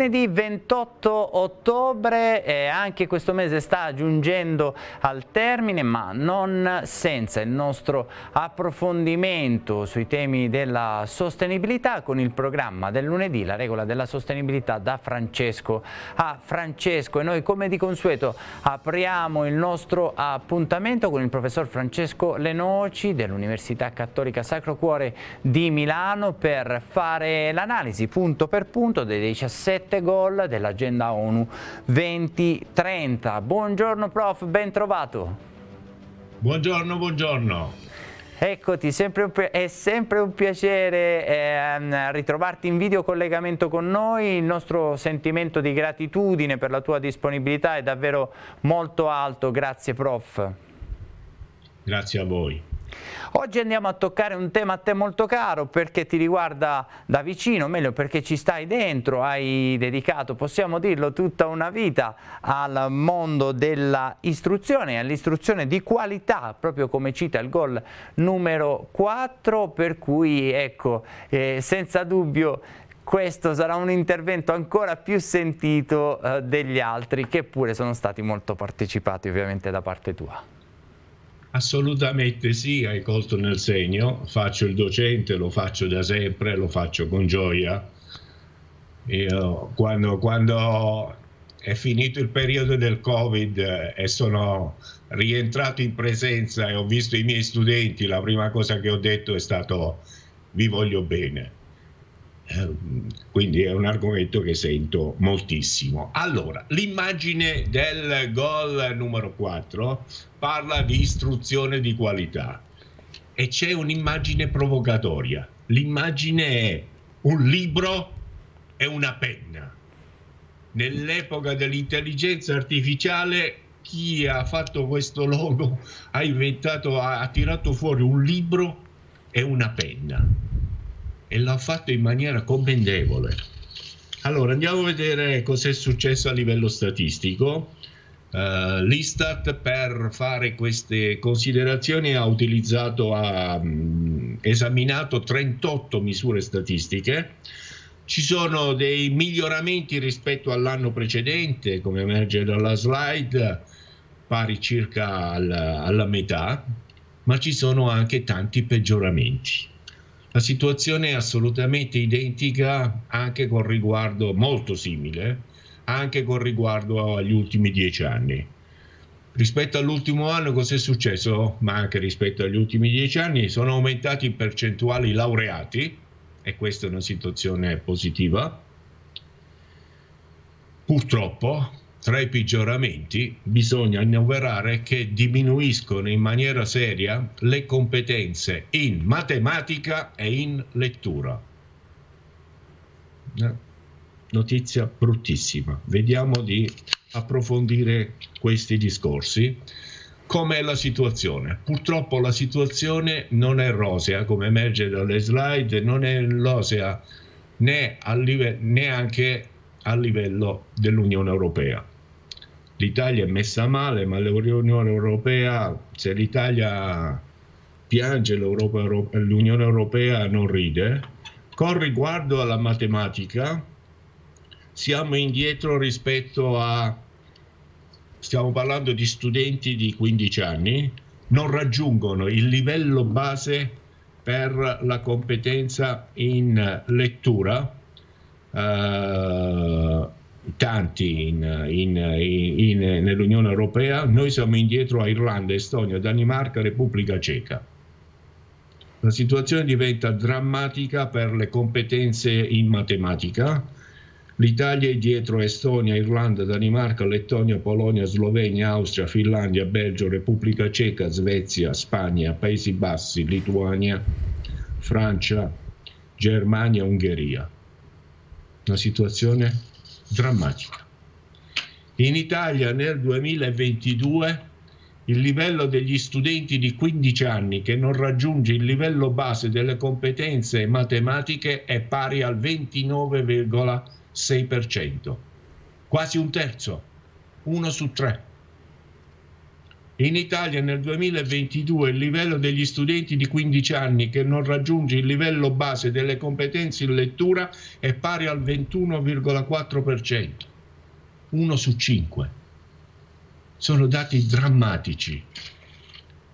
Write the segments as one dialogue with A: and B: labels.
A: lunedì 28 ottobre eh, anche questo mese sta giungendo al termine ma non senza il nostro approfondimento sui temi della sostenibilità con il programma del lunedì la regola della sostenibilità da Francesco a Francesco e noi come di consueto apriamo il nostro appuntamento con il professor Francesco Lenoci dell'Università Cattolica Sacro Cuore di Milano per fare l'analisi punto per punto dei 17 7 gol dell'agenda ONU 2030. Buongiorno prof, ben trovato.
B: Buongiorno, buongiorno.
A: Eccoti, sempre è sempre un piacere eh, ritrovarti in video collegamento con noi, il nostro sentimento di gratitudine per la tua disponibilità è davvero molto alto, grazie prof. Grazie a voi. Oggi andiamo a toccare un tema a te molto caro perché ti riguarda da vicino, meglio perché ci stai dentro, hai dedicato, possiamo dirlo, tutta una vita al mondo dell'istruzione e all'istruzione di qualità, proprio come cita il gol numero 4, per cui ecco, eh, senza dubbio questo sarà un intervento ancora più sentito eh, degli altri che pure sono stati molto partecipati ovviamente da parte tua.
B: Assolutamente sì, hai colto nel segno, faccio il docente, lo faccio da sempre, lo faccio con gioia. Io, quando, quando è finito il periodo del Covid eh, e sono rientrato in presenza e ho visto i miei studenti, la prima cosa che ho detto è stato vi voglio bene eh, quindi è un argomento che sento moltissimo. Allora, l'immagine del gol numero 4 parla di istruzione di qualità e c'è un'immagine provocatoria. L'immagine è un libro e una penna. Nell'epoca dell'intelligenza artificiale chi ha fatto questo logo ha inventato ha, ha tirato fuori un libro e una penna e l'ha fatto in maniera commendevole. Allora andiamo a vedere cosa è successo a livello statistico. Uh, L'Istat per fare queste considerazioni ha utilizzato, ha mm, esaminato 38 misure statistiche. Ci sono dei miglioramenti rispetto all'anno precedente, come emerge dalla slide, pari circa alla, alla metà, ma ci sono anche tanti peggioramenti. La situazione è assolutamente identica anche con riguardo, molto simile, anche con riguardo agli ultimi dieci anni. Rispetto all'ultimo anno cos'è successo? Ma anche rispetto agli ultimi dieci anni sono aumentati in percentuali i laureati e questa è una situazione positiva. Purtroppo, tra i peggioramenti bisogna annoverare che diminuiscono in maniera seria le competenze in matematica e in lettura. Eh, notizia bruttissima. Vediamo di approfondire questi discorsi. Com'è la situazione? Purtroppo la situazione non è rosea, come emerge dalle slide, non è rosea né, a live- né anche a livello dell'Unione Europea l'Italia è messa male, ma l'Unione Europea, se l'Italia piange, l'Unione Europea non ride. Con riguardo alla matematica, siamo indietro rispetto a, stiamo parlando di studenti di 15 anni, non raggiungono il livello base per la competenza in lettura. Uh, tanti in, in, in, nell'Unione Europea, noi siamo indietro a Irlanda, Estonia, Danimarca, Repubblica Ceca. La situazione diventa drammatica per le competenze in matematica. L'Italia è dietro Estonia, Irlanda, Danimarca, Lettonia, Polonia, Slovenia, Austria, Finlandia, Belgio, Repubblica Ceca, Svezia, Spagna, Paesi Bassi, Lituania, Francia, Germania, Ungheria. La situazione drammatica. In Italia nel 2022 il livello degli studenti di 15 anni che non raggiunge il livello base delle competenze matematiche è pari al 29,6%, quasi un terzo, uno su tre. In Italia nel 2022 il livello degli studenti di 15 anni che non raggiunge il livello base delle competenze in lettura è pari al 21,4%, 1 su 5. Sono dati drammatici.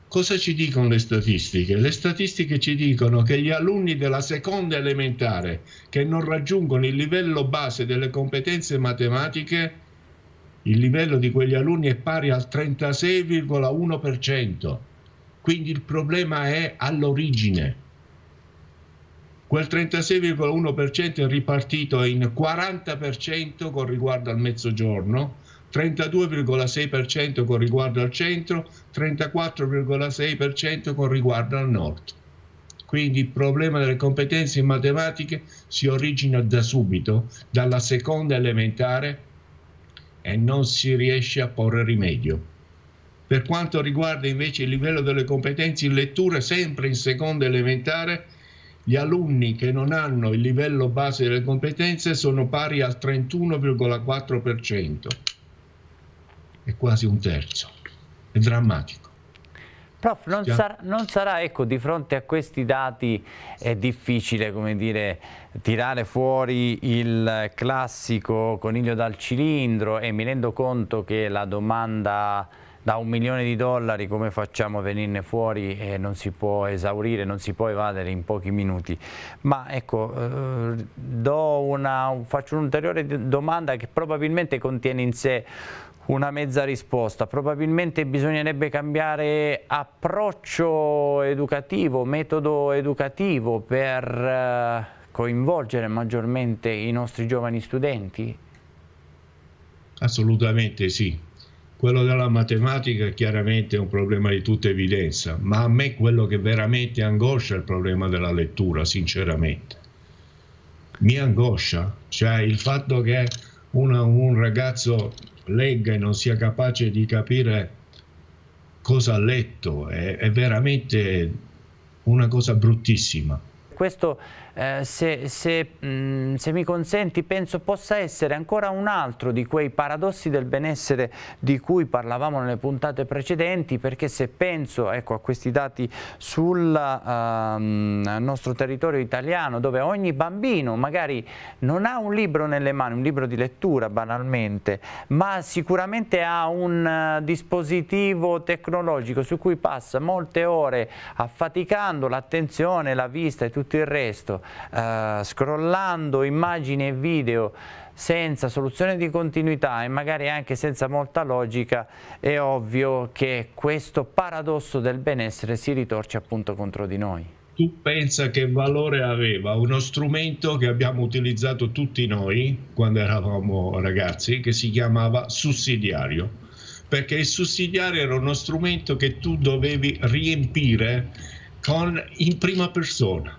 B: Cosa ci dicono le statistiche? Le statistiche ci dicono che gli alunni della seconda elementare che non raggiungono il livello base delle competenze matematiche il livello di quegli alunni è pari al 36,1%. Quindi il problema è all'origine. Quel 36,1% è ripartito in 40% con riguardo al mezzogiorno, 32,6% con riguardo al centro, 34,6% con riguardo al nord. Quindi il problema delle competenze in matematica si origina da subito, dalla seconda elementare e non si riesce a porre rimedio. Per quanto riguarda invece il livello delle competenze in lettura, sempre in seconda elementare, gli alunni che non hanno il livello base delle competenze sono pari al 31,4%. È quasi un terzo. È drammatico.
A: Prof, non, sar non sarà, ecco, di fronte a questi dati è difficile, come dire, tirare fuori il classico coniglio dal cilindro e mi rendo conto che la domanda da un milione di dollari come facciamo a venirne fuori eh, non si può esaurire, non si può evadere in pochi minuti. Ma ecco, eh, una, faccio un'ulteriore domanda che probabilmente contiene in sé una mezza risposta. Probabilmente bisognerebbe cambiare approccio educativo, metodo educativo per eh, coinvolgere maggiormente i nostri giovani studenti?
B: Assolutamente sì. Quello della matematica chiaramente è un problema di tutta evidenza, ma a me quello che veramente angoscia è il problema della lettura, sinceramente. Mi angoscia, cioè il fatto che una, un ragazzo legga e non sia capace di capire cosa ha letto, è, è veramente una cosa bruttissima
A: questo, eh, se, se, mh, mm, se, mi consenti, penso possa essere ancora un altro di quei paradossi del benessere di cui parlavamo nelle puntate precedenti, perché se penso ecco, a questi dati sul uh, nostro territorio italiano, dove ogni bambino magari non ha un libro nelle mani, un libro di lettura banalmente, ma sicuramente ha un eh, dispositivo tecnologico su cui passa molte ore affaticando l'attenzione, la vista e tutto tutto il resto, eh, scrollando immagini e video senza soluzione di continuità e magari anche senza molta logica, è ovvio che questo paradosso del benessere si ritorce appunto contro di noi
B: tu pensa che valore aveva uno strumento che abbiamo utilizzato tutti noi quando eravamo ragazzi che si chiamava sussidiario perché il sussidiario era uno strumento che tu dovevi riempire con, in prima persona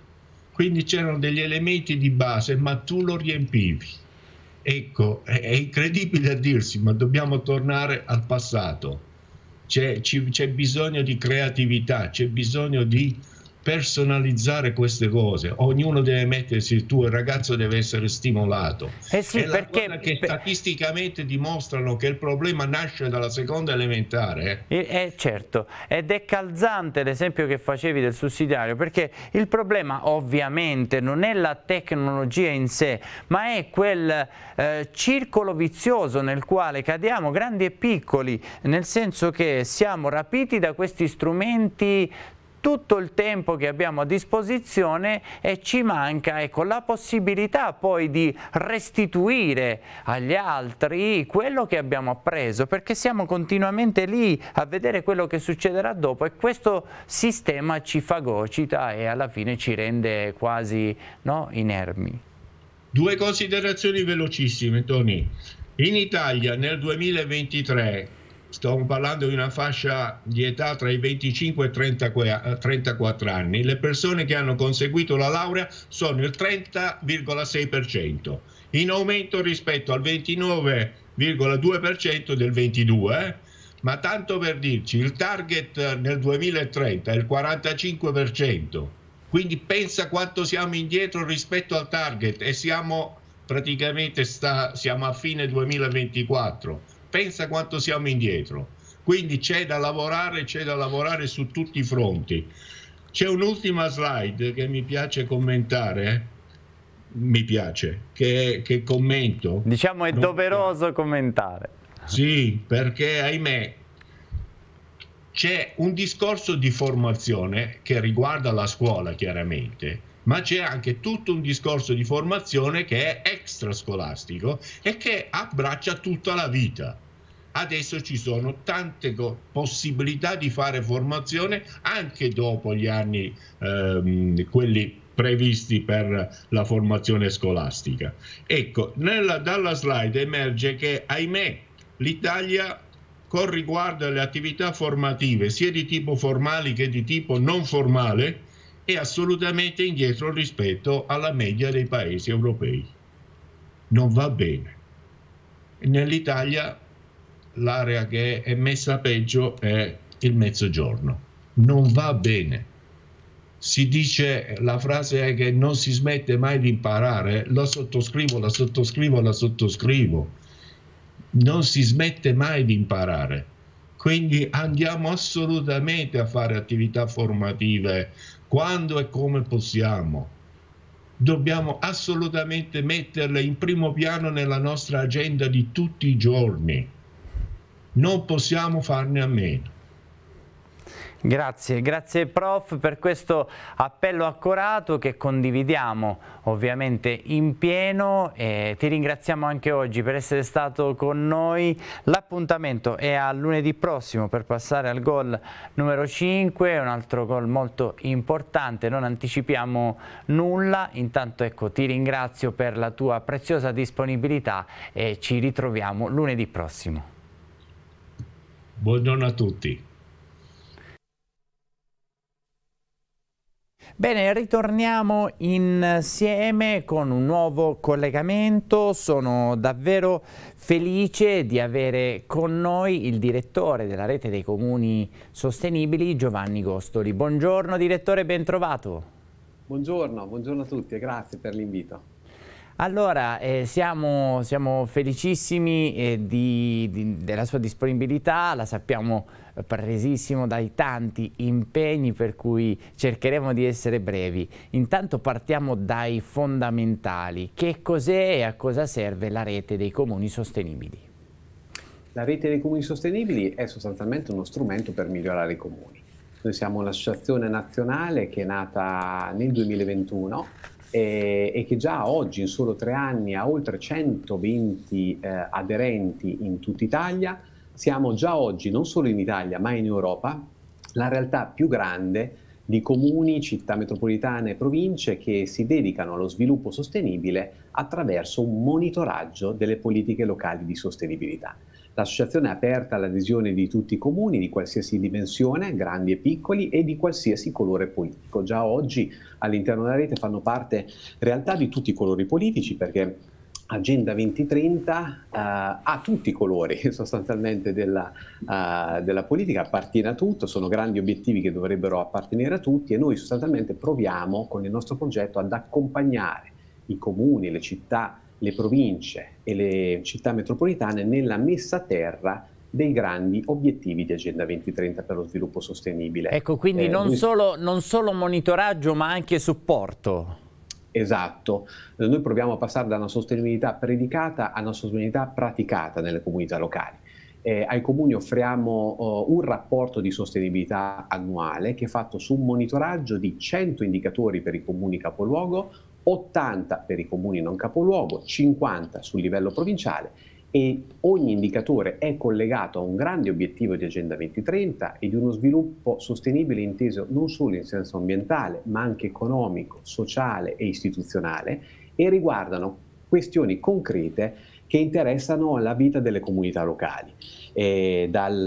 B: quindi c'erano degli elementi di base, ma tu lo riempivi. Ecco, è incredibile a dirsi, ma dobbiamo tornare al passato. C'è, c'è bisogno di creatività, c'è bisogno di personalizzare queste cose. Ognuno deve mettersi, il tuo il ragazzo deve essere
A: stimolato.
B: Eh sì, è perché che statisticamente dimostrano che il problema nasce dalla seconda elementare.
A: Eh. eh? eh certo, ed è calzante l'esempio che facevi del sussidiario, perché il problema ovviamente non è la tecnologia in sé, ma è quel eh, circolo vizioso nel quale cadiamo grandi e piccoli, nel senso che siamo rapiti da questi strumenti tutto il tempo che abbiamo a disposizione e ci manca ecco, la possibilità poi di restituire agli altri quello che abbiamo appreso perché siamo continuamente lì a vedere quello che succederà dopo e questo sistema ci fagocita e alla fine ci rende quasi no, inermi.
B: Due considerazioni velocissime Tony. In Italia nel 2023 stiamo parlando di una fascia di età tra i 25 e i 34 eh, anni, le persone che hanno conseguito la laurea sono il 30,6%, in aumento rispetto al 29,2% del 22%, eh. ma tanto per dirci, il target nel 2030 è il 45%, quindi pensa quanto siamo indietro rispetto al target e siamo praticamente sta, siamo a fine 2024 pensa quanto siamo indietro. Quindi c'è da lavorare, c'è da lavorare su tutti i fronti. C'è un'ultima slide che mi piace commentare. Eh? Mi piace, che, che commento. Diciamo è non doveroso so. commentare. Sì, perché ahimè c'è un discorso di formazione che riguarda la scuola chiaramente, ma c'è anche tutto un discorso di formazione che è extrascolastico e che abbraccia tutta la vita adesso ci sono tante possibilità di fare formazione anche dopo gli anni, ehm, quelli previsti per la formazione scolastica. Ecco, nella, dalla slide emerge che, ahimè, l'Italia con riguardo alle attività formative, sia di tipo formale che di tipo non formale, è assolutamente indietro rispetto alla media dei paesi europei. Non va bene. Nell'Italia l'area che è messa peggio è il mezzogiorno. Non va bene. Si dice la frase è che non si smette mai di imparare, la sottoscrivo, la sottoscrivo, la sottoscrivo. Non si smette mai di imparare. Quindi andiamo assolutamente a fare attività formative quando e come possiamo dobbiamo assolutamente metterle in primo piano nella nostra agenda di tutti i giorni non possiamo farne a meno.
A: Grazie, grazie prof per questo appello accorato che condividiamo ovviamente in pieno e ti ringraziamo anche oggi per essere stato con noi. L'appuntamento è a lunedì prossimo per passare al gol numero 5, un altro gol molto importante, non anticipiamo nulla, intanto ecco ti ringrazio per la tua preziosa disponibilità e ci ritroviamo lunedì prossimo.
B: Buongiorno a tutti.
A: Bene, ritorniamo insieme con un nuovo collegamento. Sono davvero felice di avere con noi il direttore della rete dei comuni sostenibili, Giovanni Gostoli. Buongiorno direttore, ben trovato.
C: Buongiorno, buongiorno a tutti e grazie per l'invito. Allora,
A: eh, siamo, siamo, felicissimi eh, di, di, della sua disponibilità, la sappiamo presissimo dai tanti impegni per cui cercheremo di essere brevi. Intanto partiamo dai fondamentali. Che cos'è e a cosa serve la rete dei comuni sostenibili?
C: La rete dei comuni sostenibili è sostanzialmente uno strumento per migliorare i comuni. Noi siamo un'associazione nazionale che è nata nel 2021 eh, e che già oggi in solo tre anni ha oltre 120 eh, aderenti in tutta Italia. Siamo già oggi, non solo in Italia ma in Europa, la realtà più grande di comuni, città metropolitane e province che si dedicano allo sviluppo sostenibile attraverso un monitoraggio delle politiche locali di sostenibilità. L'associazione è aperta all'adesione di tutti i comuni di qualsiasi dimensione, grandi e piccoli, e di qualsiasi colore politico. Già oggi all'interno della rete fanno parte realtà di tutti i colori politici perché Agenda 2030 uh, eh, ha tutti i colori sostanzialmente della, uh, della, politica, appartiene a tutto, sono grandi obiettivi che dovrebbero appartenere a tutti e noi sostanzialmente proviamo con il nostro progetto ad accompagnare i comuni, le città, le province e le città metropolitane nella messa a terra dei grandi obiettivi di Agenda 2030 per lo sviluppo sostenibile. Ecco, quindi eh, non, noi...
A: solo, non solo
C: monitoraggio ma anche supporto. Esatto, eh, noi proviamo a passare da una sostenibilità predicata a una sostenibilità praticata nelle comunità locali. Eh, ai comuni offriamo oh, un rapporto di sostenibilità annuale che è fatto su un monitoraggio di 100 indicatori per i comuni capoluogo, 80 per i comuni non capoluogo, 50 sul livello provinciale e ogni indicatore è collegato a un grande obiettivo di Agenda 2030 e di uno sviluppo sostenibile inteso non solo in senso ambientale, ma anche economico, sociale e istituzionale e riguardano questioni concrete che interessano la vita delle comunità locali, eh, dal,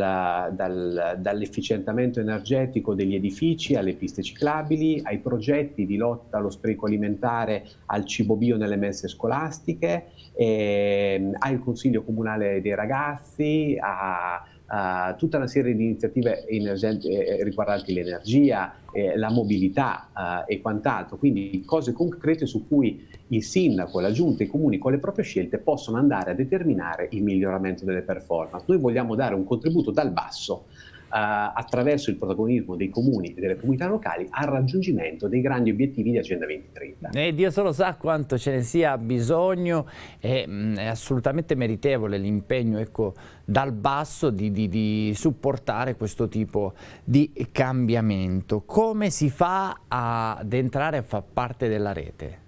C: dal, dall'efficientamento energetico degli edifici alle piste ciclabili, ai progetti di lotta allo spreco alimentare, al cibo bio nelle messe scolastiche, eh, al Consiglio Comunale dei Ragazzi, a, a tutta una serie di iniziative eh, eh, riguardanti l'energia, eh, la mobilità eh, e quant'altro, quindi cose concrete su cui il sindaco, la giunta, i comuni con le proprie scelte possono andare a determinare il miglioramento delle performance. Noi vogliamo dare un contributo dal basso Uh, attraverso il protagonismo dei comuni e delle comunità locali al raggiungimento dei grandi obiettivi di Agenda 2030.
A: E Dio solo sa quanto ce ne sia bisogno, è, mm, è assolutamente meritevole l'impegno ecco, dal basso di, di, di, supportare questo tipo di cambiamento. Come si fa ad entrare a far parte della rete?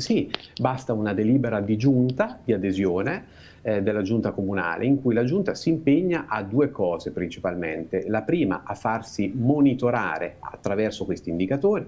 C: Sì, basta una delibera di giunta di adesione eh, della giunta comunale in cui la giunta si impegna a due cose principalmente. La prima a farsi monitorare attraverso questi indicatori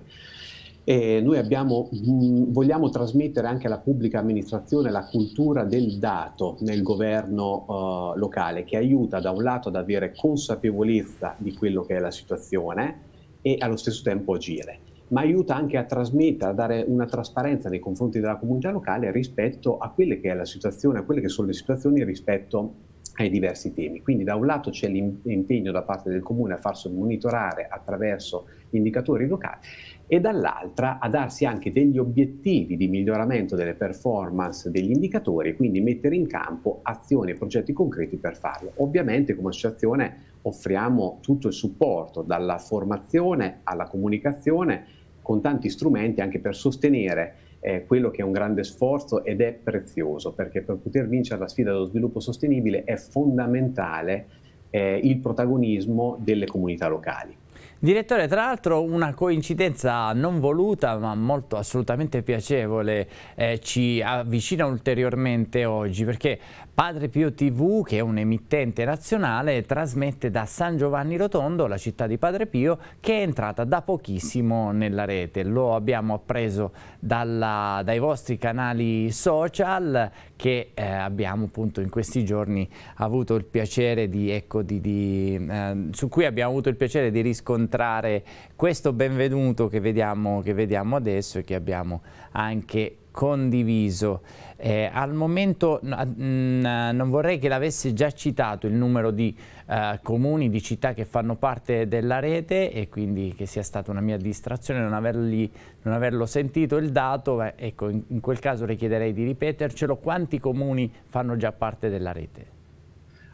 C: e noi abbiamo, mm, vogliamo trasmettere anche alla pubblica amministrazione la cultura del dato nel governo eh, locale che aiuta da un lato ad avere consapevolezza di quello che è la situazione e allo stesso tempo agire ma aiuta anche a trasmettere, a dare una trasparenza nei confronti della comunità locale rispetto a quelle che è la situazione, a quelle che sono le situazioni rispetto ai diversi temi. Quindi da un lato c'è l'impegno da parte del comune a farsi monitorare attraverso indicatori locali e dall'altra a darsi anche degli obiettivi di miglioramento delle performance degli indicatori, e quindi mettere in campo azioni e progetti concreti per farlo. Ovviamente come associazione offriamo tutto il supporto dalla formazione alla comunicazione con tanti strumenti anche per sostenere eh, quello che è un grande sforzo ed è prezioso, perché per poter vincere la sfida dello sviluppo sostenibile è fondamentale eh, il protagonismo delle comunità locali.
A: Direttore, tra l'altro una coincidenza non voluta ma molto assolutamente piacevole eh, ci avvicina ulteriormente oggi perché Padre Pio TV, che è un emittente nazionale, trasmette da San Giovanni Rotondo, la città di Padre Pio, che è entrata da pochissimo nella rete. Lo abbiamo appreso dalla, dai vostri canali social che eh, abbiamo appunto in questi giorni avuto il piacere di, ecco, di, di eh, su cui abbiamo avuto il piacere di riscontrare questo benvenuto che vediamo, che vediamo adesso e che abbiamo anche condiviso. Eh, al momento mh, non vorrei che l'avesse già citato il numero di eh, comuni, di città che fanno parte della rete e quindi che sia stata una mia distrazione non, averli, non averlo sentito il dato, ecco in, in quel caso le chiederei di ripetercelo, quanti comuni fanno già parte della rete?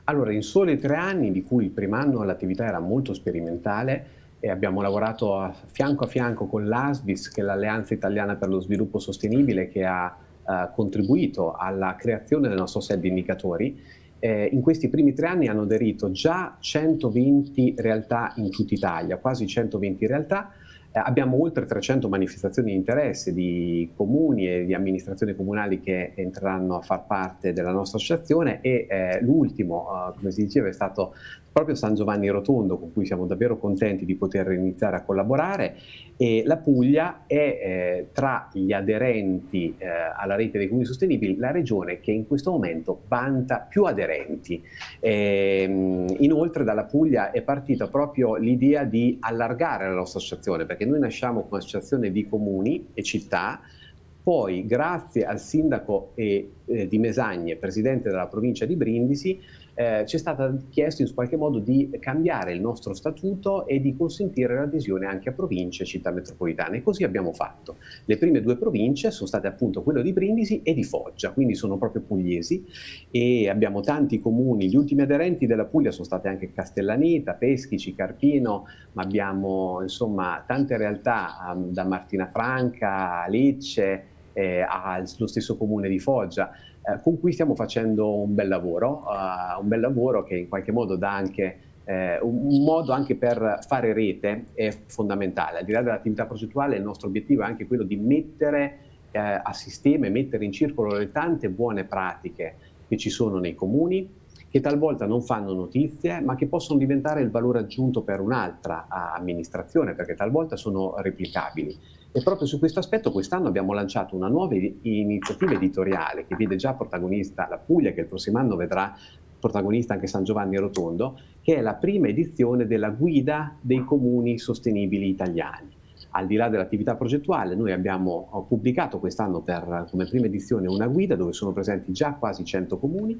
C: Allora, in soli tre anni, di cui il primo anno l'attività era molto sperimentale, e abbiamo lavorato a fianco a fianco con l'ASVIS, che è l'Alleanza Italiana per lo Sviluppo Sostenibile, che ha eh, contribuito alla creazione del nostro set di indicatori. Eh, in questi primi tre anni hanno aderito già 120 realtà in tutta Italia, quasi 120 realtà. Eh, abbiamo oltre 300 manifestazioni di interesse di comuni e di amministrazioni comunali che entreranno a far parte della nostra associazione e eh, l'ultimo, eh, come si diceva, è stato proprio San Giovanni Rotondo, con cui siamo davvero contenti di poter iniziare a collaborare. E la Puglia è eh, tra gli aderenti eh, alla rete dei comuni sostenibili la regione che in questo momento vanta più aderenti. E, ehm, inoltre dalla Puglia è partita proprio l'idea di allargare la nostra associazione, perché noi nasciamo come associazione di comuni e città, poi grazie al sindaco e, eh, di Mesagne, presidente della provincia di Brindisi, eh, ci è stato chiesto in qualche modo di cambiare il nostro statuto e di consentire l'adesione anche a province e città metropolitane. E così abbiamo fatto. Le prime due province sono state appunto quello di Brindisi e di Foggia, quindi sono proprio pugliesi e abbiamo tanti comuni. Gli ultimi aderenti della Puglia sono state anche Castellaneta, Peschici, Carpino, ma abbiamo insomma tante realtà ehm, da Martina Franca a Lecce eh, allo stesso comune di Foggia. Eh, con cui stiamo facendo un bel lavoro, uh, un bel lavoro che in qualche modo dà anche eh, un modo anche per fare rete è fondamentale. Al di là dell'attività progettuale, il nostro obiettivo è anche quello di mettere eh, a sistema e mettere in circolo le tante buone pratiche che ci sono nei comuni, che talvolta non fanno notizie, ma che possono diventare il valore aggiunto per un'altra ah, amministrazione, perché talvolta sono replicabili. E proprio su questo aspetto quest'anno abbiamo lanciato una nuova iniziativa editoriale che vede già protagonista la Puglia, che il prossimo anno vedrà protagonista anche San Giovanni Rotondo, che è la prima edizione della guida dei comuni sostenibili italiani al di là dell'attività progettuale, noi abbiamo pubblicato quest'anno per, come prima edizione una guida dove sono presenti già quasi 100 comuni.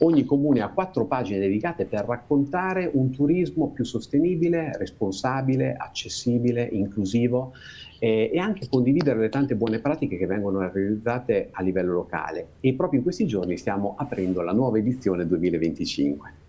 C: Ogni comune ha quattro pagine dedicate per raccontare un turismo più sostenibile, responsabile, accessibile, inclusivo e anche condividere le tante buone pratiche che vengono realizzate a livello locale. E proprio in questi giorni stiamo aprendo la nuova edizione 2025.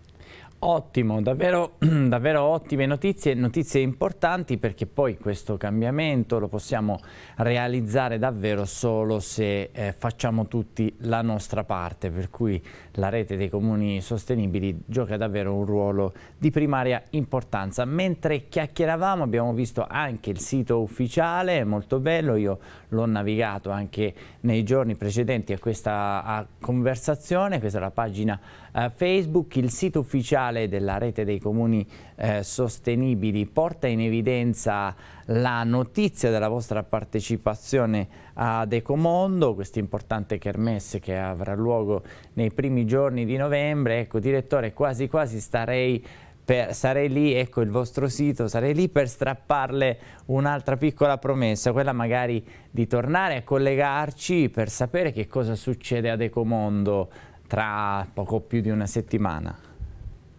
C: Ottimo,
A: davvero, davvero, ottime notizie, notizie importanti perché poi questo cambiamento lo possiamo realizzare davvero solo se eh, facciamo tutti la nostra parte, per cui la rete dei comuni sostenibili gioca davvero un ruolo di primaria importanza. Mentre chiacchieravamo abbiamo visto anche il sito ufficiale, molto bello, io l'ho navigato anche nei giorni precedenti a questa conversazione, questa è la pagina eh, Facebook, il sito ufficiale della rete dei comuni eh, sostenibili porta in evidenza la notizia della vostra partecipazione ad Ecomondo, questa importante kermesse che avrà luogo nei primi giorni di novembre, ecco direttore quasi quasi starei per, sarei lì, ecco il vostro sito, sarei lì per strapparle un'altra piccola promessa, quella magari di tornare a collegarci per sapere che cosa succede ad
C: Ecomondo tra poco più di una settimana.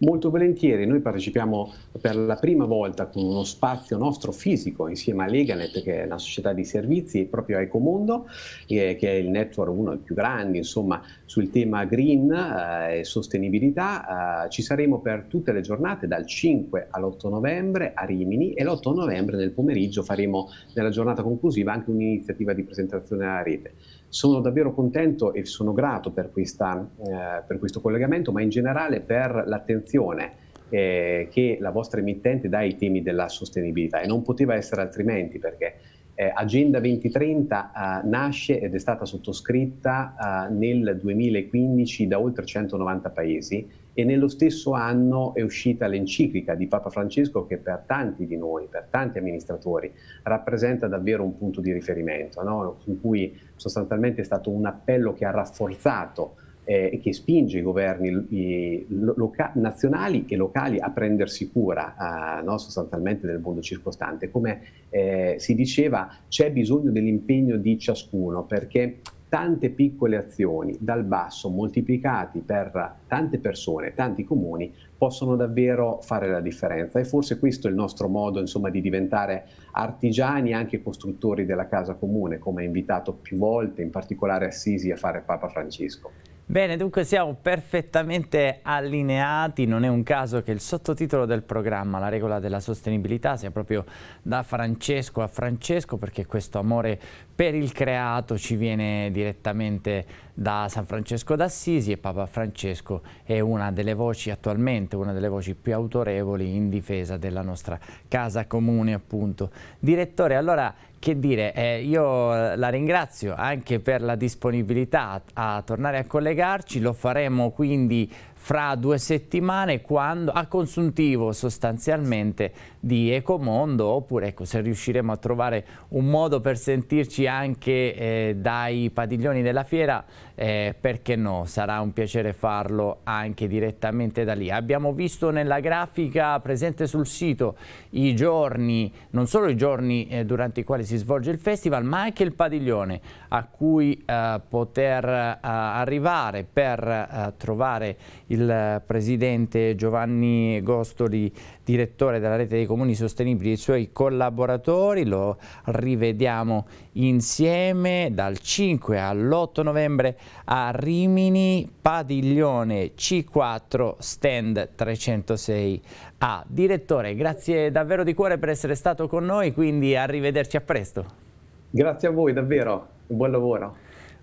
C: Molto volentieri, noi partecipiamo per la prima volta con uno spazio nostro fisico insieme a Leganet, che è una società di servizi proprio a Ecomondo, eh, che è il network uno dei più grandi, insomma, sul tema green eh, e sostenibilità. Eh, ci saremo per tutte le giornate dal 5 all'8 novembre a Rimini e l'8 novembre nel pomeriggio faremo nella giornata conclusiva anche un'iniziativa di presentazione alla rete. Sono davvero contento e sono grato per, questa, eh, per questo collegamento, ma in generale per l'attenzione eh, che la vostra emittente dà ai temi della sostenibilità e non poteva essere altrimenti perché eh, Agenda 2030 eh, nasce ed è stata sottoscritta eh, nel 2015 da oltre 190 paesi e nello stesso anno è uscita l'enciclica di Papa Francesco che per tanti di noi, per tanti amministratori, rappresenta davvero un punto di riferimento, no? in cui sostanzialmente è stato un appello che ha rafforzato eh, e eh, che spinge i governi i, loca- nazionali e locali a prendersi cura eh, no? sostanzialmente del mondo circostante. Come eh, si diceva, c'è bisogno dell'impegno di ciascuno perché tante piccole azioni dal basso moltiplicati per tante persone, tanti comuni, possono davvero fare la differenza e forse questo è il nostro modo insomma, di diventare artigiani e anche costruttori della casa comune, come ha invitato più volte, in particolare Assisi, a fare Papa Francesco.
A: Bene, dunque siamo perfettamente allineati, non è un caso che il sottotitolo del programma, la regola della sostenibilità, sia proprio da Francesco a Francesco perché questo amore per il creato ci viene direttamente da San Francesco d'Assisi e Papa Francesco è una delle voci attualmente, una delle voci più autorevoli in difesa della nostra casa comune appunto. Direttore, allora che dire, eh, io la ringrazio anche per la disponibilità a tornare a collegarci, lo faremo quindi fra due settimane quando, a consuntivo sostanzialmente di Ecomondo oppure ecco, se riusciremo a trovare un modo per sentirci anche eh, dai padiglioni della fiera eh, perché no, sarà un piacere farlo anche direttamente da lì. Abbiamo visto nella grafica presente sul sito i giorni, non solo i giorni eh, durante i quali si svolge il festival ma anche il padiglione a cui eh, poter eh, arrivare per eh, trovare il il presidente Giovanni Gostoli, direttore della rete dei comuni sostenibili, i suoi collaboratori, lo rivediamo insieme dal 5 all'8 novembre a Rimini, padiglione C4, stand 306A. Direttore, grazie davvero di cuore per essere stato con noi, quindi arrivederci a presto. Grazie a voi davvero, buon lavoro.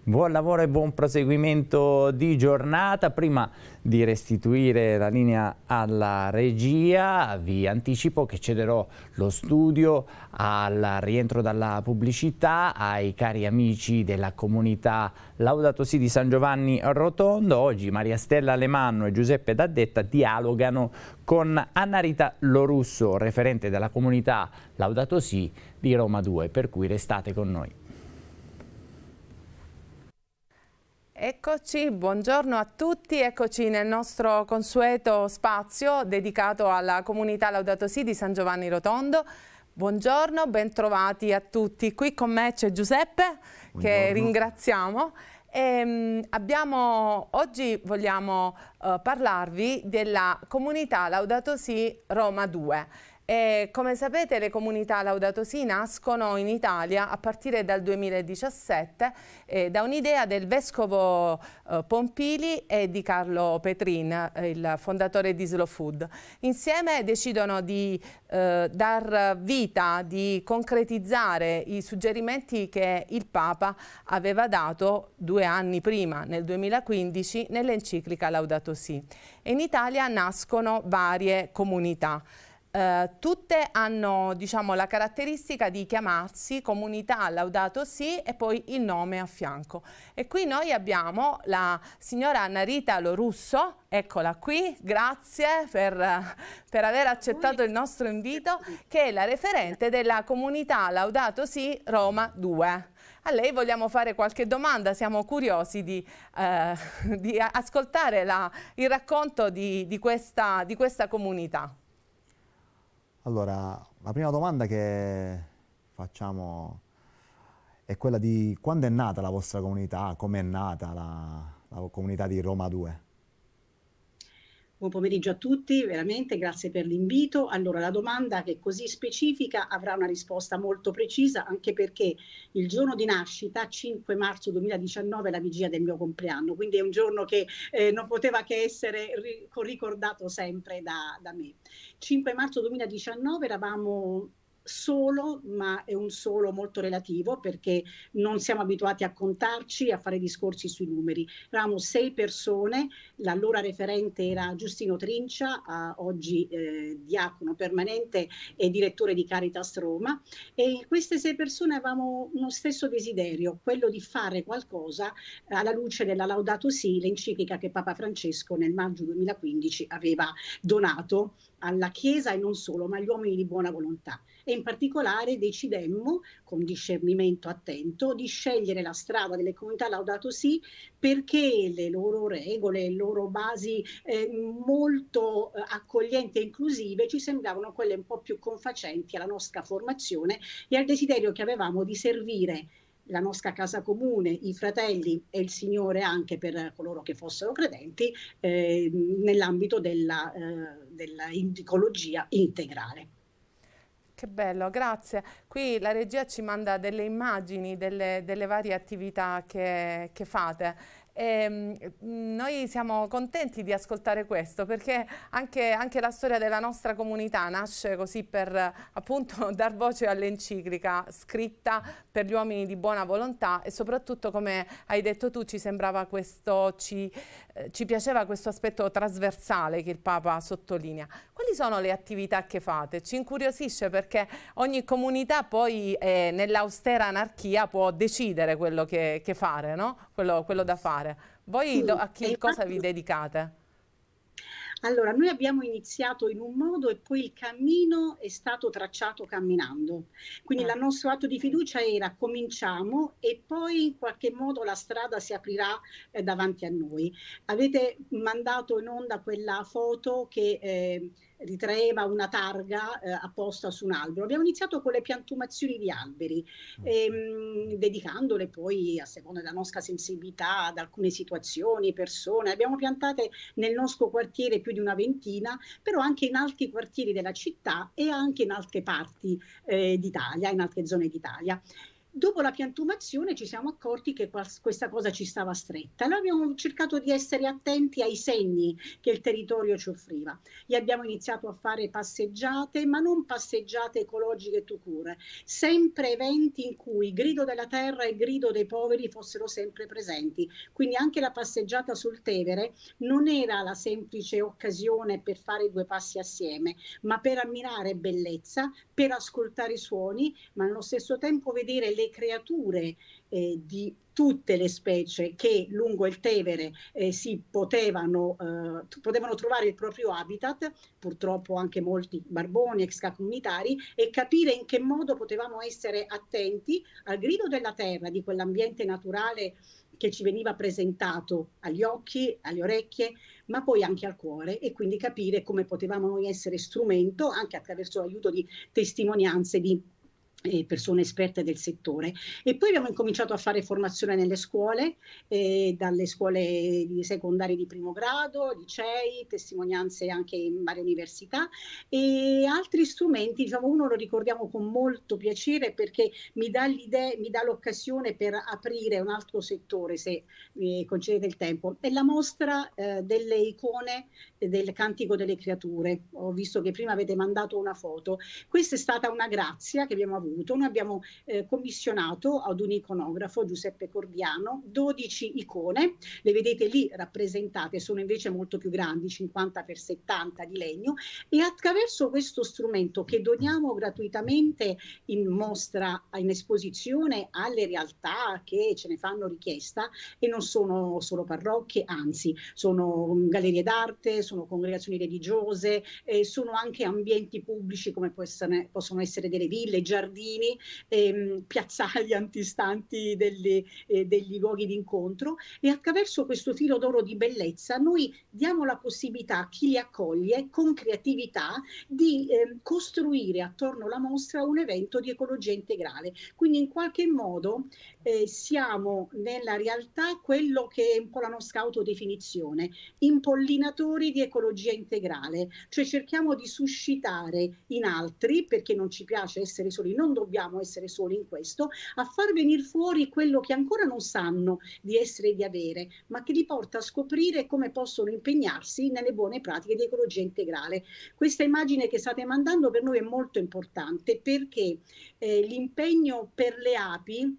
A: Buon lavoro e buon proseguimento di giornata. Prima di restituire la linea alla regia vi anticipo che cederò lo studio al rientro dalla pubblicità ai cari amici della comunità Laudato Si di San Giovanni Rotondo. Oggi Maria Stella Alemanno e Giuseppe D'Addetta dialogano con Anna Rita Lorusso, referente della comunità Laudato Si di Roma 2, per cui restate con noi.
D: Eccoci, buongiorno a tutti, eccoci nel nostro consueto spazio dedicato alla comunità Laudato Si di San Giovanni Rotondo. Buongiorno, bentrovati a tutti. Qui con me c'è Giuseppe buongiorno. che ringraziamo. E, ehm, abbiamo, oggi vogliamo uh, parlarvi della comunità Laudato Si Roma 2 e, come sapete le comunità Laudato Si nascono in Italia a partire dal 2017 eh, da un'idea del vescovo eh, Pompili e di Carlo Petrin, eh, il fondatore di Slow Food. Insieme decidono di eh, dar vita, di concretizzare i suggerimenti che il Papa aveva dato due anni prima, nel 2015, nell'enciclica Laudato Si. E in Italia nascono varie comunità. Eh, tutte hanno diciamo, la caratteristica di chiamarsi comunità Laudato sì e poi il nome a fianco. E qui noi abbiamo la signora Narita Lorusso, eccola qui, grazie per, per aver accettato il nostro invito, che è la referente della comunità Laudato sì Roma 2. A lei vogliamo fare qualche domanda, siamo curiosi di, eh, di ascoltare la, il racconto di, di, questa, di questa comunità.
A: Allora, la prima domanda che facciamo è quella di quando è nata la vostra comunità, come è nata la, la comunità di Roma 2?
E: Buon pomeriggio a tutti, veramente grazie per l'invito. Allora, la domanda che è così specifica avrà una risposta molto precisa, anche perché il giorno di nascita, 5 marzo 2019, è la vigilia del mio compleanno, quindi è un giorno che eh, non poteva che essere ricordato sempre da, da me. 5 marzo 2019 eravamo solo, ma è un solo molto relativo perché non siamo abituati a contarci, a fare discorsi sui numeri. Eravamo sei persone, l'allora referente era Giustino Trincia, oggi eh, diacono permanente e direttore di Caritas Roma e queste sei persone avevamo uno stesso desiderio, quello di fare qualcosa alla luce della Laudato Si, l'enciclica che Papa Francesco nel maggio 2015 aveva donato alla Chiesa e non solo, ma agli uomini di buona volontà. E in particolare decidemmo, con discernimento attento, di scegliere la strada delle comunità Laudato Si perché le loro regole, le loro basi eh, molto eh, accoglienti e inclusive ci sembravano quelle un po' più confacenti alla nostra formazione e al desiderio che avevamo di servire la nostra casa comune, i fratelli e il Signore anche per coloro che fossero credenti eh, nell'ambito della, eh, della indicologia integrale. Che bello, grazie. Qui la regia ci
D: manda delle immagini delle, delle varie attività che, che fate. E, ehm, noi siamo contenti di ascoltare questo perché anche, anche, la storia della nostra comunità nasce così per appunto dar voce all'enciclica scritta per gli uomini di buona volontà e soprattutto come hai detto tu ci sembrava questo, ci, eh, ci piaceva questo aspetto trasversale che il Papa sottolinea. Quali sono le attività che fate? Ci incuriosisce perché ogni comunità poi eh, nell'austera anarchia può decidere quello che, che fare, no? quello, quello da fare. Voi
E: sì, do, a che cosa fatto... vi dedicate? Allora, noi abbiamo iniziato in un modo e poi il cammino è stato tracciato camminando. Quindi ah. il nostro atto di fiducia era cominciamo e poi in qualche modo la strada si aprirà eh, davanti a noi. Avete mandato in onda quella foto che... Eh, ritraeva una targa eh, apposta su un albero. Abbiamo iniziato con le piantumazioni di alberi, ehm, dedicandole poi a seconda della nostra sensibilità ad alcune situazioni, persone. Abbiamo piantate nel nostro quartiere più di una ventina, però anche in altri quartieri della città e anche in altre parti eh, d'Italia, in altre zone d'Italia. Dopo la piantumazione ci siamo accorti che questa cosa ci stava stretta. Noi abbiamo cercato di essere attenti ai segni che il territorio ci offriva e abbiamo iniziato a fare passeggiate, ma non passeggiate ecologiche tu cure, sempre eventi in cui il grido della terra e il grido dei poveri fossero sempre presenti. Quindi anche la passeggiata sul Tevere non era la semplice occasione per fare due passi assieme, ma per ammirare bellezza, per ascoltare i suoni, ma allo stesso tempo vedere le le creature eh, di tutte le specie che lungo il Tevere eh, si potevano, eh, potevano, trovare il proprio habitat, purtroppo anche molti barboni extracomunitari, e capire in che modo potevamo essere attenti al grido della terra, di quell'ambiente naturale che ci veniva presentato agli occhi, alle orecchie, ma poi anche al cuore e quindi capire come potevamo noi essere strumento anche attraverso l'aiuto di testimonianze di eh, persone esperte del settore e poi abbiamo incominciato a fare formazione nelle scuole, eh, dalle scuole di secondarie di primo grado, licei, testimonianze anche in varie università e altri strumenti, diciamo uno lo ricordiamo con molto piacere perché mi dà, l'idea, mi dà l'occasione per aprire un altro settore se mi eh, concedete il tempo, è la mostra eh, delle icone del Cantico delle Creature, ho visto che prima avete mandato una foto, questa è stata una grazia che abbiamo avuto dovuto. Noi abbiamo eh, commissionato ad un iconografo, Giuseppe Cordiano, 12 icone, le vedete lì rappresentate, sono invece molto più grandi, 50 x 70 di legno, e attraverso questo strumento che doniamo gratuitamente in mostra, in esposizione alle realtà che ce ne fanno richiesta, e non sono solo parrocchie, anzi, sono mm, gallerie d'arte, sono congregazioni religiose, eh, sono anche ambienti pubblici come possono essere delle ville, giardini, giardini ehm, piazzali antistanti delle, eh, degli luoghi d'incontro e attraverso questo filo d'oro di bellezza noi diamo la possibilità a chi li accoglie con creatività di eh, costruire attorno alla mostra un evento di ecologia integrale. Quindi in qualche modo eh, siamo nella realtà quello che è un po' la nostra autodefinizione, impollinatori di ecologia integrale, cioè cerchiamo di suscitare in altri, perché non ci piace essere soli, non non dobbiamo essere soli in questo, a far venire fuori quello che ancora non sanno di essere e di avere, ma che li porta a scoprire come possono impegnarsi nelle buone pratiche di ecologia integrale. Questa immagine che state mandando per noi è molto importante perché eh, l'impegno per le api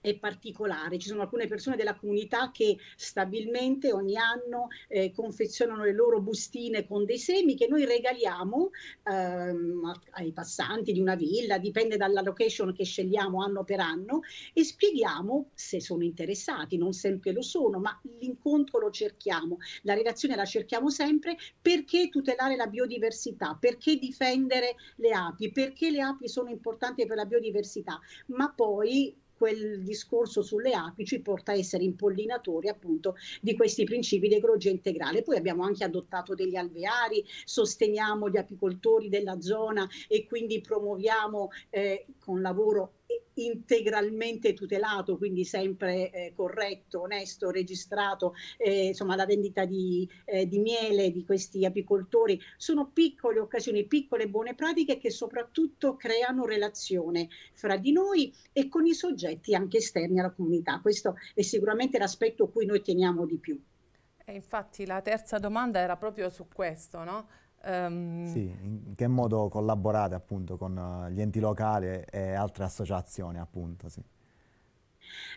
E: è particolare. Ci sono alcune persone della comunità che stabilmente ogni anno eh, confezionano le loro bustine con dei semi che noi regaliamo ehm, ai passanti di una villa, dipende dalla location che scegliamo anno per anno e spieghiamo se sono interessati, non sempre lo sono, ma l'incontro lo cerchiamo, la relazione la cerchiamo sempre perché tutelare la biodiversità, perché difendere le api, perché le api sono importanti per la biodiversità, ma poi quel discorso sulle api ci porta a essere impollinatori appunto di questi principi di ecologia integrale. Poi abbiamo anche adottato degli alveari, sosteniamo gli apicoltori della zona e quindi promuoviamo eh, con lavoro integralmente tutelato, quindi sempre eh, corretto, onesto, registrato, eh, insomma la vendita di, eh, di, miele di questi apicoltori. Sono piccole occasioni, piccole buone pratiche che soprattutto creano relazione fra di noi e con i soggetti anche esterni alla comunità. Questo è sicuramente l'aspetto a cui noi teniamo di più.
D: E infatti la terza domanda era proprio su questo, no? Um, sì,
A: in che modo collaborate appunto con eh, gli enti locali e altre associazioni
C: appunto, sì.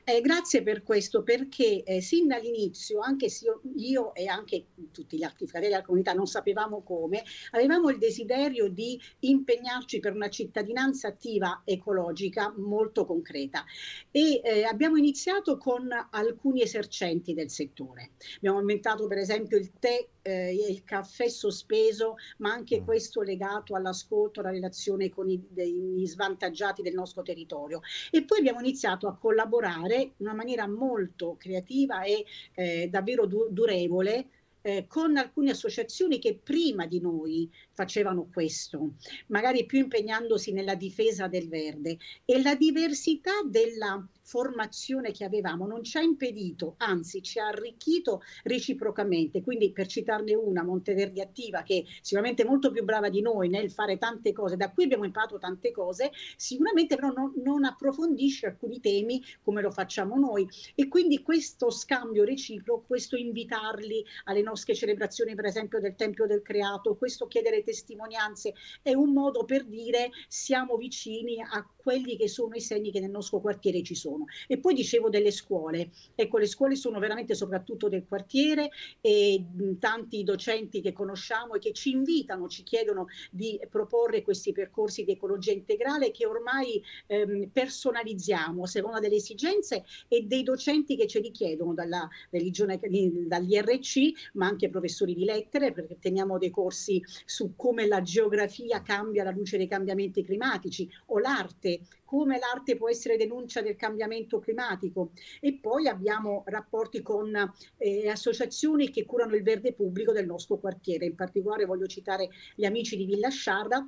E: Eh, grazie per questo, perché eh, sin dall'inizio, anche se io, io, e anche tutti gli altri fratelli della comunità non sapevamo come, avevamo il desiderio di impegnarci per una cittadinanza attiva ecologica molto concreta e eh, abbiamo iniziato con alcuni esercenti del settore. Abbiamo aumentato per esempio il tè eh, e il caffè sospeso, ma anche mm. questo legato all'ascolto, alla relazione con i, dei, i svantaggiati del nostro territorio. E poi abbiamo iniziato a collaborare lavorare in una maniera molto creativa e eh, davvero du- durevole eh, con alcune associazioni che prima di noi facevano questo, magari più impegnandosi nella difesa del verde e la diversità della formazione che avevamo non ci ha impedito, anzi ci ha arricchito reciprocamente. Quindi per citarne una, Monteverdi Attiva, che sicuramente molto più brava di noi nel fare tante cose, da qui abbiamo imparato tante cose, sicuramente però non, non approfondisce alcuni temi come lo facciamo noi. E quindi questo scambio reciproco, questo invitarli alle nostre celebrazioni, per esempio del Tempio del Creato, questo chiedere testimonianze è un modo per dire siamo vicini a quelli che sono i segni che nel nostro quartiere ci sono. E poi dicevo delle scuole, ecco le scuole sono veramente soprattutto del quartiere e tanti docenti che conosciamo e che ci invitano, ci chiedono di proporre questi percorsi di ecologia integrale che ormai ehm, personalizziamo a seconda delle esigenze e dei docenti che ce li chiedono dalla religione, dall'IRC, ma anche professori di lettere, perché teniamo dei corsi su come la geografia cambia alla luce dei cambiamenti climatici o l'arte, come l'arte può essere denuncia del cambiamento climatico e poi abbiamo rapporti con eh, associazioni che curano il verde pubblico del nostro quartiere, in particolare voglio citare gli amici di Villa Sciarda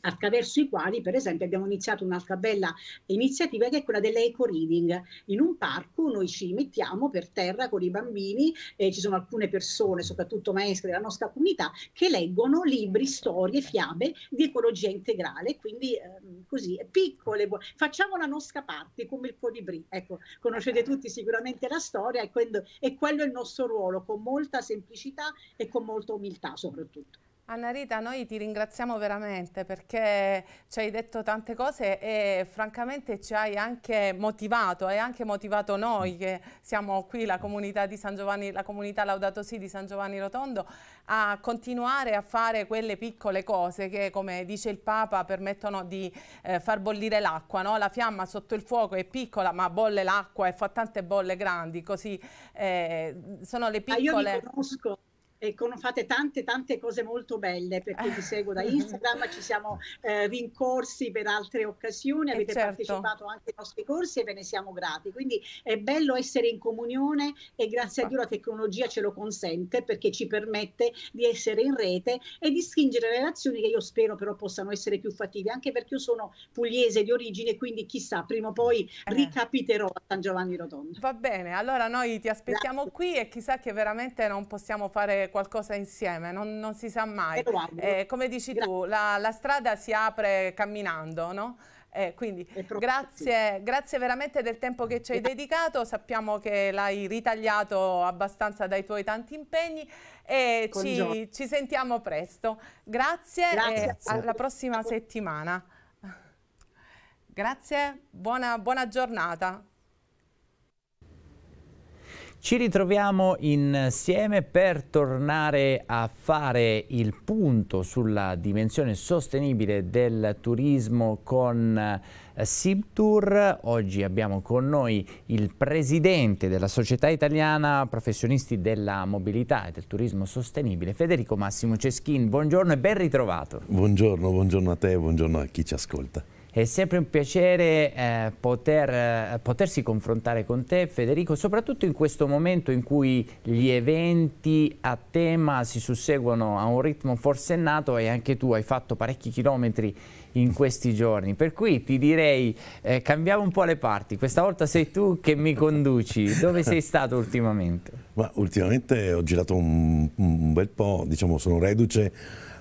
E: attraverso i quali per esempio abbiamo iniziato un'altra bella iniziativa che è quella dell'eco reading. In un parco noi ci mettiamo per terra con i bambini, e eh, ci sono alcune persone, soprattutto maestre della nostra comunità, che leggono libri, storie, fiabe di ecologia integrale, quindi eh, così piccole, bu- facciamo la nostra parte come il colibrì. Ecco, conoscete tutti sicuramente la storia e quello è il nostro ruolo con molta semplicità e con molta umiltà soprattutto. Anna Rita, noi ti
D: ringraziamo veramente perché ci hai detto tante cose e francamente ci hai anche motivato, hai anche motivato noi mm. che siamo qui, la comunità di San Giovanni, la comunità Laudato Si di San Giovanni Rotondo, a continuare a fare quelle piccole cose che, come dice il Papa, permettono di eh, far bollire l'acqua, no? La fiamma sotto il fuoco è piccola ma bolle l'acqua e fa tante bolle grandi, così eh, sono
E: le piccole... Ma io Ecco, fate tante tante cose molto belle per perché vi seguo da Instagram, ci siamo eh, rincorsi per altre occasioni, eh, avete certo. partecipato anche ai nostri corsi e ve ne siamo grati. Quindi è bello essere in comunione e grazie a Dio la tecnologia ce lo consente perché ci permette di essere in rete e di stringere relazioni che io spero però possano essere più fattive, anche perché io sono pugliese di origine, quindi chissà, prima o poi eh. ricapiterò a San Giovanni Rotondo. Va bene, allora noi ti aspettiamo grazie. qui e chissà
D: che veramente non possiamo fare qualcosa insieme, non, non si sa mai. Eh, come dici Grazie. tu, la, la strada si apre camminando, no? Eh, quindi grazie, grazie, veramente del tempo che ci hai dedicato, sappiamo che l'hai ritagliato abbastanza dai tuoi tanti impegni e ci, ci, sentiamo presto. Grazie, grazie. e alla prossima settimana. Grazie, buona, buona giornata.
A: Ci ritroviamo insieme per tornare a fare il punto sulla dimensione sostenibile del turismo con eh, Sibtour. Oggi abbiamo con noi il presidente della Società Italiana Professionisti della Mobilità e del Turismo Sostenibile, Federico Massimo Ceschin. Buongiorno e ben ritrovato.
F: Buongiorno, buongiorno a te e buongiorno a chi ci ascolta.
A: È sempre un piacere eh, poter, eh, potersi confrontare con te Federico, soprattutto in questo momento in cui gli eventi a tema si susseguono a un ritmo forsennato e anche tu hai fatto parecchi chilometri in questi giorni. Per cui ti direi eh, cambiamo un po' le parti, questa volta sei tu che mi conduci, dove sei stato ultimamente?
F: Ma, ultimamente ho girato un, un bel po', diciamo sono reduce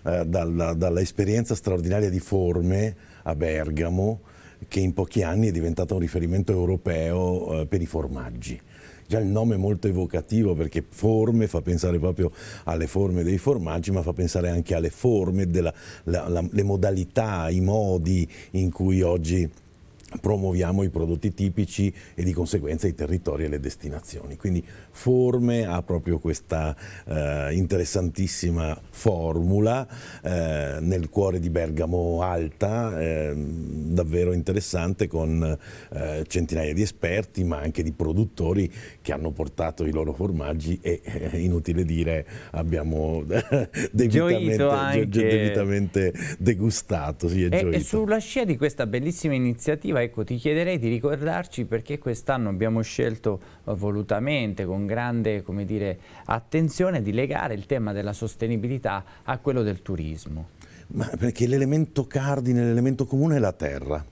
F: eh, esperienza straordinaria di forme a Bergamo, che in pochi anni è diventato un riferimento europeo eh, per i formaggi. Già il nome è molto evocativo perché forme fa pensare proprio alle forme dei formaggi, ma fa pensare anche alle forme, della, la, la, le modalità, i modi in cui oggi promuoviamo i prodotti tipici e di conseguenza i territori e le destinazioni. Quindi forme, ha proprio questa eh, interessantissima formula eh, nel cuore di Bergamo Alta, eh, davvero interessante con eh, centinaia di esperti ma anche di produttori che hanno portato i loro formaggi e eh, inutile dire abbiamo debitamente, debitamente, degustato. Sì, e, e
A: sulla scia di questa bellissima iniziativa ecco, ti chiederei di ricordarci perché quest'anno abbiamo scelto eh, volutamente con con grande dire, attenzione di legare il tema della sostenibilità a quello del turismo.
F: Ma perché l'elemento cardine, l'elemento comune è la terra.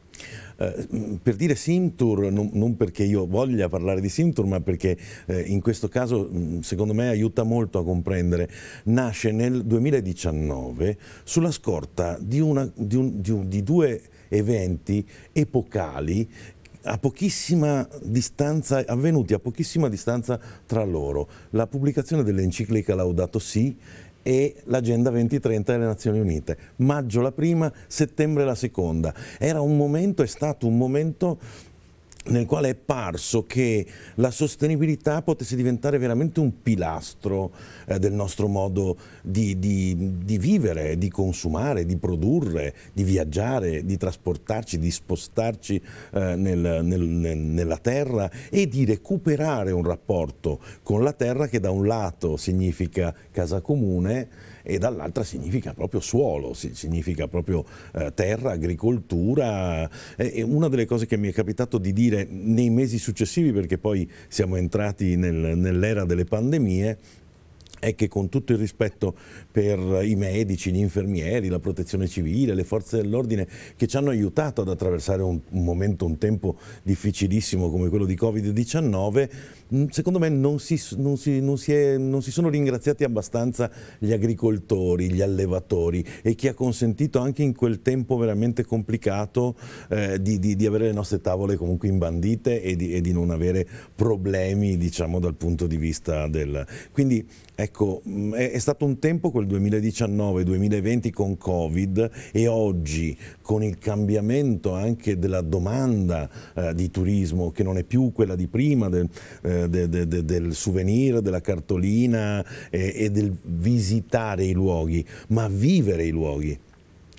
F: Eh, per dire Simtur, non, perché io voglia parlare di Simtur, ma perché eh, in questo caso mm, secondo me aiuta molto a comprendere, nasce nel 2019 sulla scorta di, una, di, un, di, un, di due eventi epocali a pochissima distanza, avvenuti a pochissima distanza tra loro. La pubblicazione dell'enciclica Laudato Si e l'Agenda 2030 delle Nazioni Unite. Maggio la prima, settembre la seconda. Era un momento, è stato un momento nel quale è parso che la sostenibilità potesse diventare veramente un pilastro eh, del nostro modo di, di, di, vivere, di consumare, di produrre, di viaggiare, di trasportarci, di spostarci eh, nel, nel, nel, nella terra e di recuperare un rapporto con la terra che da un lato significa casa comune, e dall'altra significa proprio suolo, significa proprio eh, terra, agricoltura. E una delle cose che mi è capitato di dire nei mesi successivi, perché poi siamo entrati nel, nell'era delle pandemie, è che con tutto il rispetto per i medici, gli infermieri, la protezione civile, le forze dell'ordine che ci hanno aiutato ad attraversare un, un momento, un tempo difficilissimo come quello di Covid-19, mm, secondo me non si, non, si, non, si è, non si sono ringraziati abbastanza gli agricoltori, gli allevatori e chi ha consentito anche in quel tempo veramente complicato eh, di, di, di, avere le nostre tavole comunque imbandite e di, e di non avere problemi diciamo, dal punto di vista del... Quindi, ecco, Ecco, mm, è, è, stato un tempo quel 2019-2020 con Covid e oggi con il cambiamento anche della domanda eh, di turismo che non è più quella di prima del, eh, de, de, de, del souvenir, della cartolina eh, e del visitare i luoghi, ma vivere i luoghi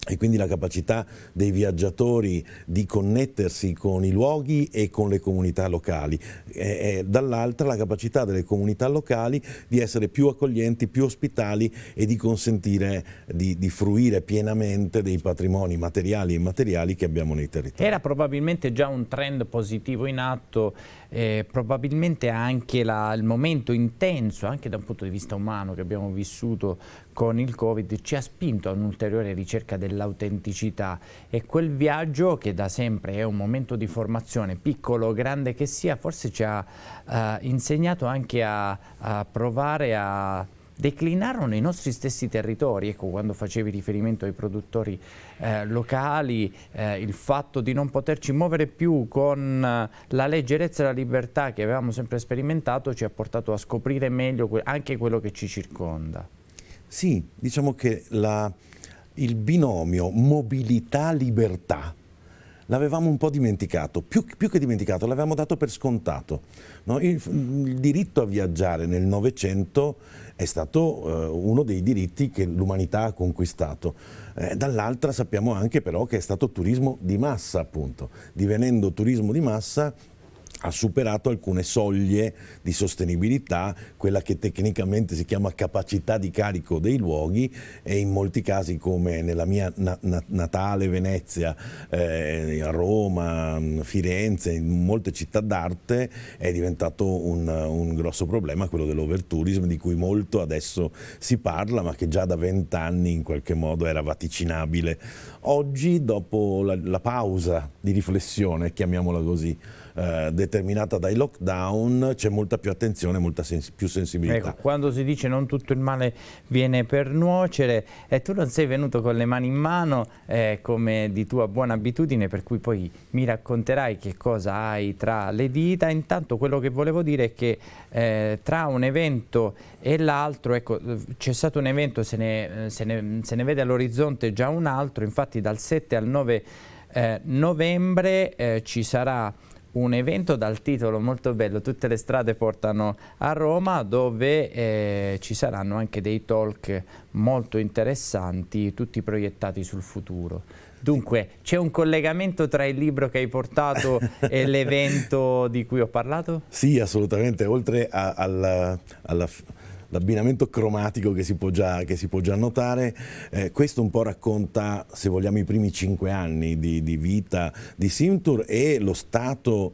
F: e quindi la capacità dei viaggiatori di connettersi con i luoghi e con le comunità locali e, dall'altra la capacità delle comunità locali di essere più accoglienti, più ospitali e di consentire di, di fruire pienamente dei patrimoni materiali e immateriali che abbiamo nei territori.
A: Era probabilmente già un trend positivo in atto eh, probabilmente anche la, il momento intenso, anche da un punto di vista umano che abbiamo vissuto con il Covid, ci ha spinto a un'ulteriore ricerca dell'autenticità e quel viaggio che da sempre è un momento di formazione, piccolo o grande che sia, forse ci ha eh, insegnato anche a, a provare a declinarono i nostri stessi territori, ecco quando facevi riferimento ai produttori eh, locali, eh, il fatto di non poterci muovere più con eh, la leggerezza e la libertà che avevamo sempre sperimentato ci ha portato a scoprire meglio que
F: anche quello che ci circonda. Sì, diciamo che la, il binomio mobilità-libertà l'avevamo un po' dimenticato, più, più che dimenticato, l'avevamo dato per scontato. No? Il, il, diritto a viaggiare nel Novecento è stato eh, uno dei diritti che l'umanità ha conquistato. Eh, dall'altra sappiamo anche però che è stato turismo di massa, appunto, divenendo turismo di massa ha superato alcune soglie di sostenibilità, quella che tecnicamente si chiama capacità di carico dei luoghi e in molti casi come nella mia na na natale Venezia, eh, a Roma, mm, Firenze, in molte città d'arte è diventato un, un, grosso problema quello dell'overtourism di cui molto adesso si parla ma che già da vent'anni in qualche modo era vaticinabile. Oggi dopo la, la pausa di riflessione, chiamiamola così, eh, determinata dai lockdown c'è molta più attenzione, molta sens più sensibilità. Ecco,
A: quando si dice non tutto il male viene per nuocere e tu non sei venuto con le mani in mano eh, come di tua buona abitudine per cui poi mi racconterai che cosa hai tra le dita. Intanto quello che volevo dire è che eh, tra un evento e l'altro, ecco, c'è stato un evento, se ne, se ne, se ne vede all'orizzonte già un altro, infatti dal 7 al 9 eh, novembre eh, ci sarà un evento dal titolo molto bello, tutte le strade portano a Roma dove eh, ci saranno anche dei talk molto interessanti, tutti proiettati sul futuro. Dunque, c'è un collegamento tra il libro che hai portato e l'evento di cui ho parlato?
F: Sì, assolutamente, oltre a, alla, alla l'abbinamento cromatico che si può già, si può già notare, eh, questo un po' racconta, se vogliamo, i primi cinque anni di, di vita di Simtur e lo stato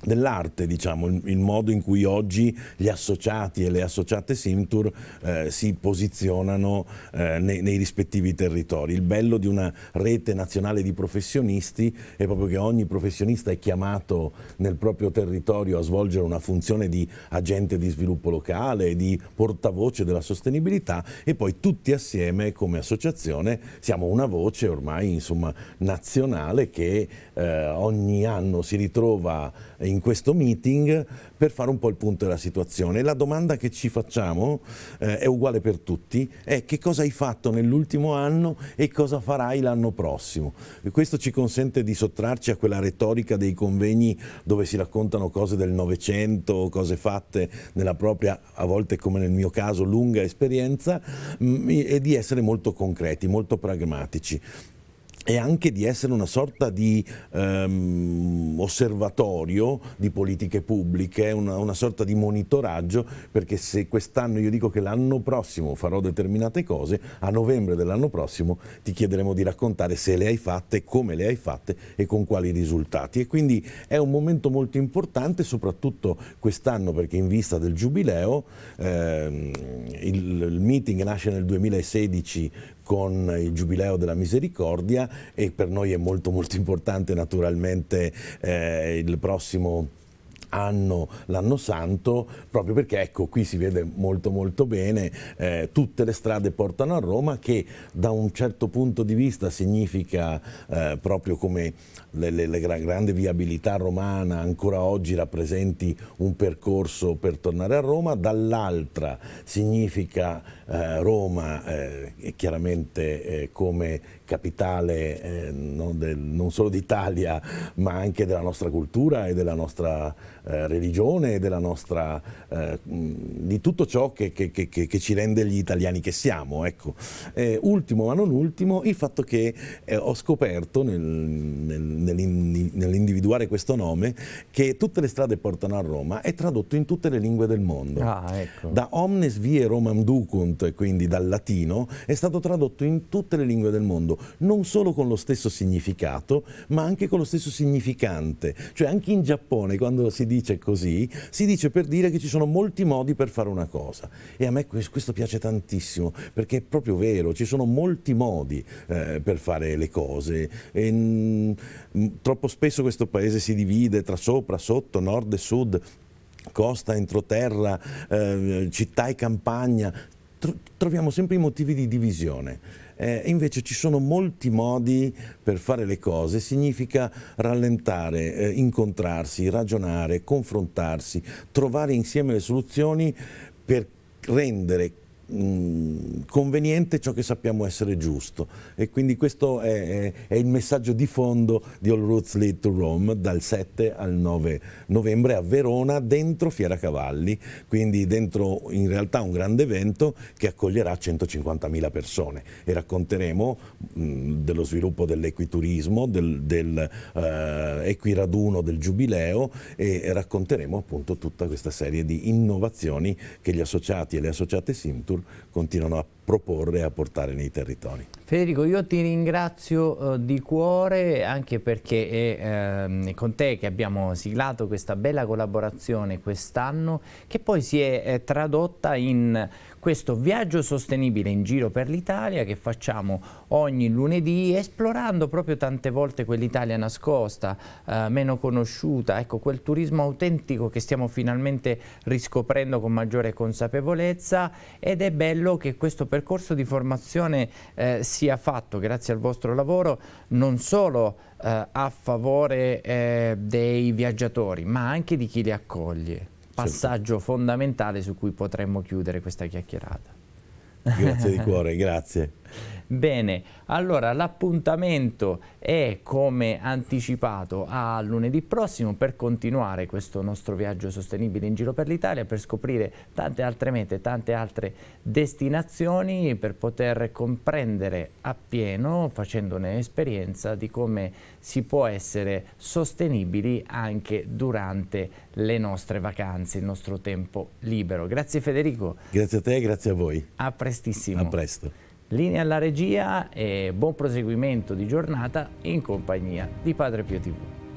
F: dell'arte, diciamo, il, modo in cui oggi gli associati e le associate Simtur eh, si posizionano eh, nei, nei, rispettivi territori. Il bello di una rete nazionale di professionisti è proprio che ogni professionista è chiamato nel proprio territorio a svolgere una funzione di agente di sviluppo locale, di portavoce della sostenibilità e poi tutti assieme come associazione siamo una voce ormai insomma, nazionale che eh, ogni anno si ritrova in questo meeting per fare un po' il punto della situazione. La domanda che ci facciamo eh, è uguale per tutti, è che cosa hai fatto nell'ultimo anno e cosa farai l'anno prossimo. E questo ci consente di sottrarci a quella retorica dei convegni dove si raccontano cose del Novecento, cose fatte nella propria, a volte come nel mio caso, lunga esperienza mh, mm, e di essere molto concreti, molto pragmatici e anche di essere una sorta di ehm, osservatorio di politiche pubbliche, una, una, sorta di monitoraggio, perché se quest'anno io dico che l'anno prossimo farò determinate cose, a novembre dell'anno prossimo ti chiederemo di raccontare se le hai fatte, come le hai fatte e con quali risultati. E quindi è un momento molto importante, soprattutto quest'anno, perché in vista del Giubileo, ehm, il, il meeting nasce nel 2016 con il Giubileo della Misericordia e per noi è molto molto importante naturalmente eh, il prossimo hanno l'anno santo, proprio perché ecco qui si vede molto molto bene, eh, tutte le strade portano a Roma che da un certo punto di vista significa eh, proprio come le, le, la grande viabilità romana ancora oggi rappresenti un percorso per tornare a Roma, dall'altra significa eh, Roma eh, chiaramente eh, come capitale eh, non, del, non, solo d'Italia ma anche della nostra cultura e della nostra eh, religione e della nostra, eh, di tutto ciò che, che, che, che, ci rende gli italiani che siamo. Ecco. ultimo ma non ultimo il fatto che eh, ho scoperto nel, nel, nell'individuare questo nome che tutte le strade portano a Roma è tradotto in tutte le lingue del mondo. Ah, ecco. Da omnes vie Romam ducunt, quindi dal latino, è stato tradotto in tutte le lingue del mondo non solo con lo stesso significato, ma anche con lo stesso significante. Cioè anche in Giappone, quando si dice così, si dice per dire che ci sono molti modi per fare una cosa. E a me questo piace tantissimo, perché è proprio vero, ci sono molti modi eh, per fare le cose. E, mh, mm, mm, troppo spesso questo paese si divide tra sopra, sotto, nord e sud, costa, entroterra, eh, città e campagna. troviamo sempre i motivi di divisione. Eh, invece ci sono molti modi per fare le cose, significa rallentare, eh, incontrarsi, ragionare, confrontarsi, trovare insieme le soluzioni per rendere Mm, conveniente ciò che sappiamo essere giusto e quindi questo è, è, è, il messaggio di fondo di All Roots Lead to Rome dal 7 al 9 novembre a Verona dentro Fiera Cavalli quindi dentro in realtà un grande evento che accoglierà 150.000 persone e racconteremo mh, mm, dello sviluppo dell'equiturismo del, del eh, equiraduno del giubileo e, e racconteremo appunto tutta questa serie di innovazioni che gli associati e le associate Simtur Mercosur continuano a proporre e a portare nei territori.
A: Federico, io ti ringrazio eh, di cuore anche perché è eh, con te che abbiamo siglato questa bella collaborazione quest'anno che poi si è eh, tradotta in questo viaggio sostenibile in giro per l'Italia che facciamo ogni lunedì esplorando proprio tante volte quell'Italia nascosta, eh, meno conosciuta, ecco quel turismo autentico che stiamo finalmente riscoprendo con maggiore consapevolezza ed è bello che questo percorso di formazione eh, sia fatto grazie al vostro lavoro non solo eh, a favore eh, dei viaggiatori ma anche di chi li accoglie passaggio certo. fondamentale su cui potremmo chiudere questa chiacchierata. Grazie di cuore, grazie. Bene, allora l'appuntamento è come anticipato a lunedì prossimo per continuare questo nostro viaggio sostenibile in giro per l'Italia, per scoprire tante altre mete, tante altre destinazioni, per poter comprendere appieno, facendone esperienza, di come si può essere sostenibili anche durante le nostre vacanze, il nostro tempo libero. Grazie Federico.
F: Grazie a te, grazie a voi. A prestissimo. A presto.
A: Linea alla regia e buon proseguimento di giornata in compagnia di Padre Pio TV.